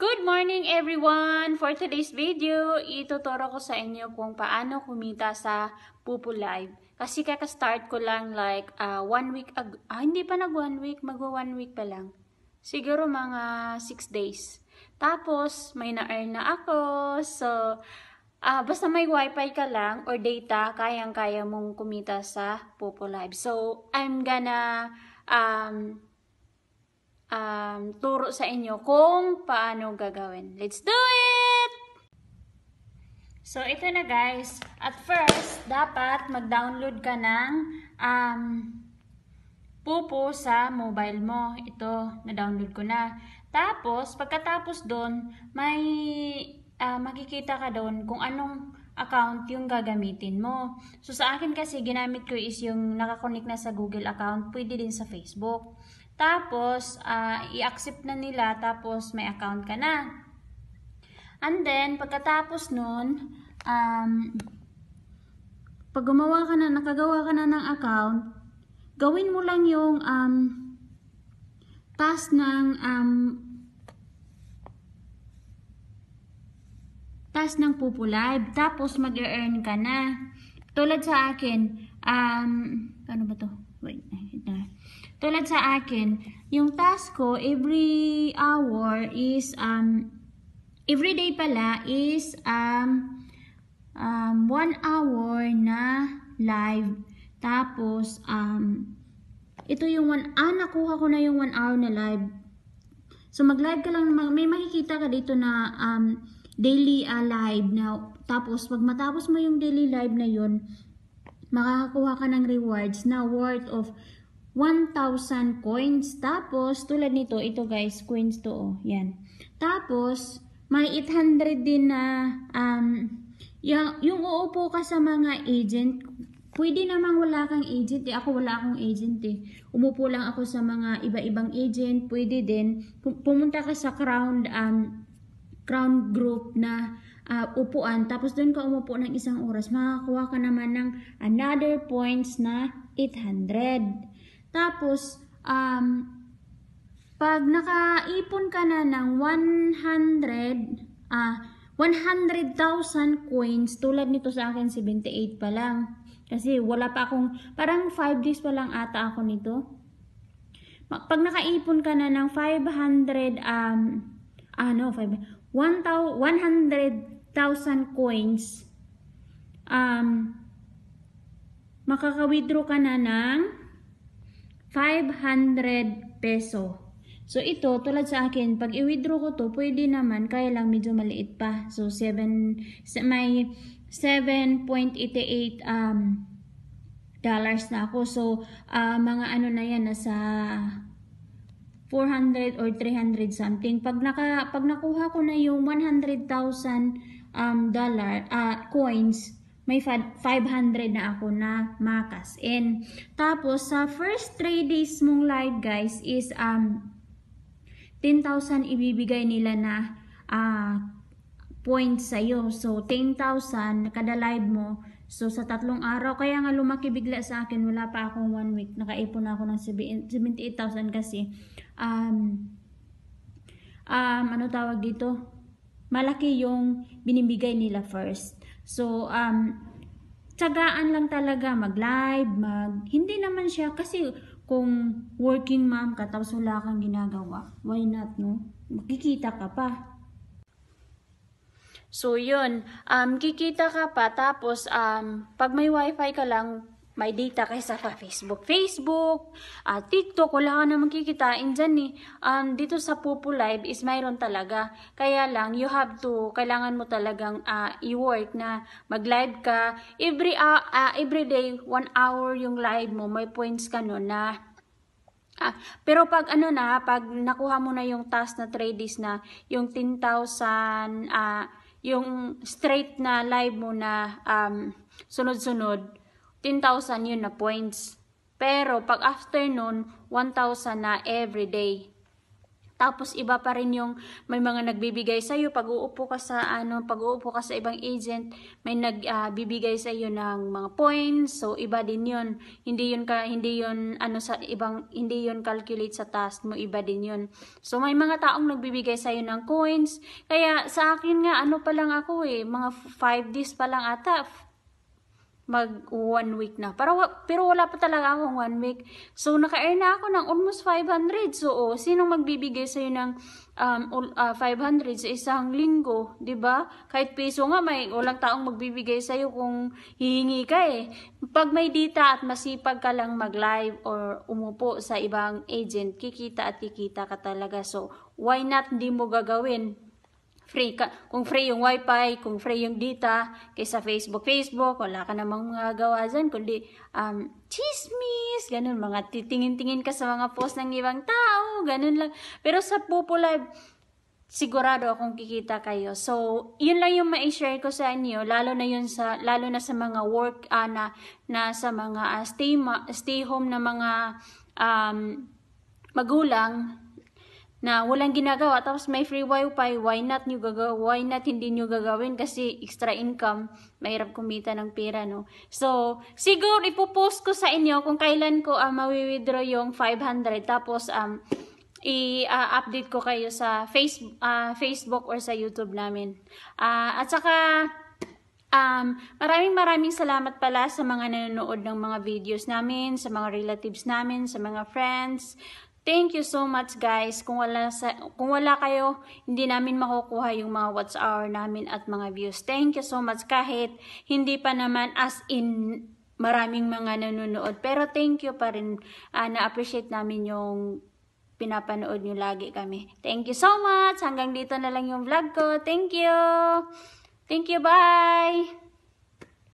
Good morning everyone! For today's video, ituturo ko sa inyo kung paano kumita sa Pupu Live. Kasi kaka-start ko lang like uh, one week ago. Ah, hindi pa nag one week. Magwa one week pa lang. Siguro mga 6 days. Tapos, may na-earn na ako. So, uh, basta may wifi ka lang or data, kayang-kaya mong kumita sa Pupu Live. So, I'm gonna um, um, turo sa inyo kung paano gagawin. Let's do it! So, ito na guys. At first, dapat mag-download ka ng um, pupo sa mobile mo. Ito, na-download ko na. Tapos, pagkatapos doon, may uh, makikita ka doon kung anong account yung gagamitin mo. So, sa akin kasi, ginamit ko is yung nakakonect na sa Google account, pwede din sa Facebook. Tapos, uh, i-accept na nila, tapos may account ka na. And then, pagkatapos nun, um, pag gumawa ka na, nakagawa ka na ng account, gawin mo lang yung um, task ng um, task ng Pupu Live. Tapos, mag-earn ka na. Tulad sa akin, um, ano ba to? Wait, uh, tulad sa akin, yung task ko every hour is, um, every day pala is um, um, one hour na live. Tapos, um, ito yung one, ah, nakuha ko na yung one hour na live. So, mag-live ka lang, may makikita ka dito na um, daily uh, live na, tapos, pag matapos mo yung daily live na yon makakakuha ka ng rewards na worth of 1,000 coins. Tapos, tulad nito, ito guys, coins to oh. Yan. Tapos, may 800 din na um, yung, yung uupo ka sa mga agent, pwede namang wala kang agent. Eh. Ako wala akong agent eh. Umupo lang ako sa mga iba-ibang agent. Pwede din. Pumunta ka sa Crown, um, Crown Group na uh, upuan, tapos doon ka umupo ng isang oras, makakakuha ka naman ng another points na 800. Tapos, um, pag nakaipon ka na ng 100, ah, uh, 100,000 coins, tulad nito sa akin, 78 pa lang. Kasi wala pa akong, parang 5 days pa lang ata ako nito pag nakaipon ka na ng 500 um ano 5 1,000 1,000 coins, um, makaka-withdraw ka na ng 500 peso. So, ito, tulad sa akin, pag i-withdraw ko to, pwede naman, kaya lang medyo maliit pa. So, 7, may 7.88 um, dollars na ako. So, uh, mga ano na yan, nasa 400 or 300 something. Pag, naka, pag nakuha ko na yung 100,000 um, dollar, uh, coins, may 500 na ako na makas in. Tapos, sa first 3 days mong live, guys, is um, 10,000 ibibigay nila na uh, points sa'yo. So, 10,000 kada live mo. So, sa tatlong araw, kaya nga lumaki bigla sa akin, wala pa akong one week. Nakaipon ako ng 78,000 kasi um, um, ano tawag dito? malaki yung binibigay nila first. So, um, tsagaan lang talaga mag-live, mag... Hindi naman siya kasi kung working mom ka tapos wala kang ginagawa, why not, no? Makikita ka pa. So, yun. Um, kikita ka pa tapos um, pag may wifi ka lang, may data kaysa pa Facebook. Facebook, uh, TikTok, wala ka na magkikitain dyan eh. Um, dito sa Pupo Live is mayroon talaga. Kaya lang, you have to, kailangan mo talagang uh, i-work na mag-live ka. Every, uh, uh, every day, one hour yung live mo, may points ka no na Ah, pero pag ano na, pag nakuha mo na yung task na 3 days na, yung 10,000, uh, yung straight na live mo na um, sunod-sunod, 10,000 yun na points. Pero pag after nun, 1,000 na every day. Tapos iba pa rin yung may mga nagbibigay sa iyo pag uupo ka sa ano, pag uupo ka sa ibang agent, may nagbibigay ah, uh, sa iyo ng mga points. So iba din 'yun. Hindi 'yun ka hindi 'yun ano sa ibang hindi 'yun calculate sa task mo, iba din 'yun. So may mga taong nagbibigay sa iyo ng coins. Kaya sa akin nga ano pa lang ako eh, mga 5 days pa lang ata, mag one week na. Pero, pero wala pa talaga akong one week. So, naka-earn na ako ng almost 500. So, oh, sinong magbibigay sa'yo ng um, uh, ah, 500 sa isang linggo? ba diba? Kahit peso nga, may walang taong magbibigay sa'yo kung hihingi ka eh. Pag may dita at masipag ka lang mag-live or umupo sa ibang agent, kikita at kikita ka talaga. So, why not di mo gagawin? free ka, kung free yung wifi, kung free yung data, kaysa Facebook, Facebook, wala ka namang mga gawa dyan, kundi um, chismis, ganun, mga titingin-tingin ka sa mga post ng ibang tao, ganun lang. Pero sa Popo Live, sigurado akong kikita kayo. So, yun lang yung ma-share ko sa inyo, lalo na yun sa lalo na sa mga work uh, na, na sa mga uh, stay ma- stay home na mga um, magulang na walang ginagawa tapos may free wifi why not niyo gagawin why not hindi niyo gagawin kasi extra income mahirap kumita ng pera no so siguro ipo-post ko sa inyo kung kailan ko uh, mawi-withdraw yung 500 tapos um i-update uh, ko kayo sa face, uh, Facebook or sa YouTube namin uh, at saka Um, maraming maraming salamat pala sa mga nanonood ng mga videos namin, sa mga relatives namin, sa mga friends, Thank you so much guys. Kung wala, sa, kung wala kayo, hindi namin makukuha yung mga watch hour namin at mga views. Thank you so much kahit hindi pa naman as in maraming mga nanonood. Pero thank you pa rin. Uh, na-appreciate namin yung pinapanood nyo lagi kami. Thank you so much. Hanggang dito na lang yung vlog ko. Thank you. Thank you. Bye.